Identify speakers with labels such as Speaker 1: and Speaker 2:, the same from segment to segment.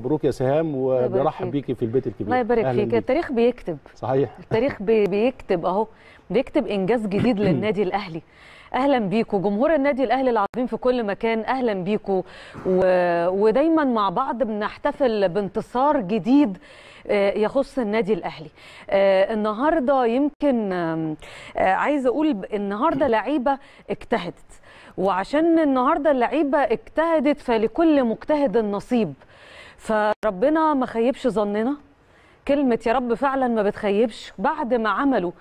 Speaker 1: مبروك يا سهام وبرحب بيكي في البيت الكبير الله يبارك فيك التاريخ بيكتب صحيح التاريخ بيكتب اهو بيكتب انجاز جديد للنادي الاهلي اهلا بيكم جمهور النادي الاهلي العظيم في كل مكان اهلا بيكم و... ودايما مع بعض بنحتفل بانتصار جديد آه، يخص النادي الاهلي آه، النهارده يمكن آه، عايز اقول النهارده لعيبه اجتهدت وعشان النهارده اللعيبه اجتهدت فلكل مجتهد نصيب فربنا ما خيبش ظننا كلمة يا رب فعلا ما بتخيبش بعد ما عملوا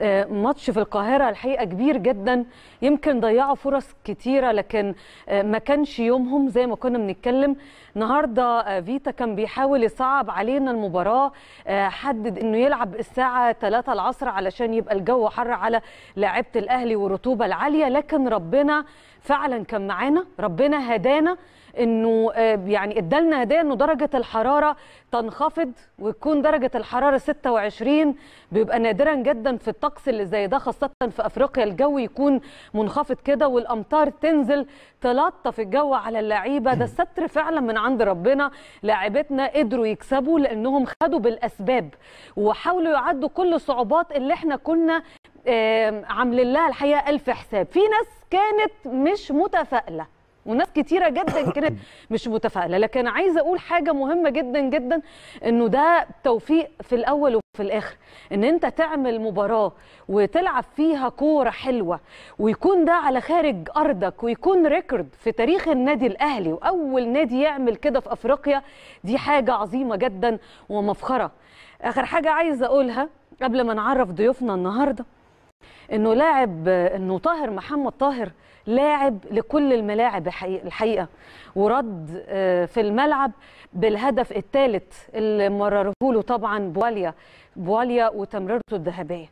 Speaker 1: آه، ماتش في القاهرة الحقيقة كبير جدا يمكن ضيعوا فرص كتيرة لكن آه، ما كانش يومهم زي ما كنا بنتكلم النهاردة آه، فيتا كان بيحاول يصعب علينا المباراة حدد انه يلعب الساعة 3 العصر علشان يبقى الجو حر على لاعيبة الاهلي والرطوبة العالية لكن ربنا فعلا كان معانا ربنا هدانا انه يعني ادالنا هدايا انه درجه الحراره تنخفض وتكون درجه الحراره 26 بيبقى نادرا جدا في الطقس اللي زي ده خاصه في افريقيا الجو يكون منخفض كده والامطار تنزل تلطف الجو على اللعيبه ده الستر فعلا من عند ربنا لاعبتنا قدروا يكسبوا لانهم خدوا بالاسباب وحاولوا يعدوا كل الصعوبات اللي احنا كنا عاملين لها الحقيقه الف حساب في ناس كانت مش متفائله وناس كتيره جدا كانت مش متفائله لكن عايزه اقول حاجه مهمه جدا جدا انه ده توفيق في الاول في الاخر ان انت تعمل مباراه وتلعب فيها كوره حلوه ويكون ده على خارج ارضك ويكون ريكورد في تاريخ النادي الاهلي واول نادي يعمل كده في افريقيا دي حاجه عظيمه جدا ومفخره اخر حاجه عايزه اقولها قبل ما نعرف ضيوفنا النهارده انه لاعب انه طاهر محمد طاهر لاعب لكل الملاعب الحقيقه ورد آه، في الملعب بالهدف الثالث اللي مرره له طبعا بواليا بواليا وتمريرته الذهبيه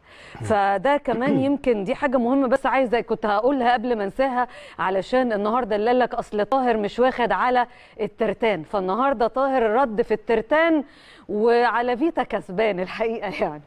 Speaker 1: فده كمان يمكن دي حاجه مهمه بس عايزه كنت هقولها قبل ما انساها علشان النهارده اللي لك اصل طاهر مش واخد على الترتان فالنهارده طاهر رد في الترتان وعلى فيتا كسبان الحقيقه يعني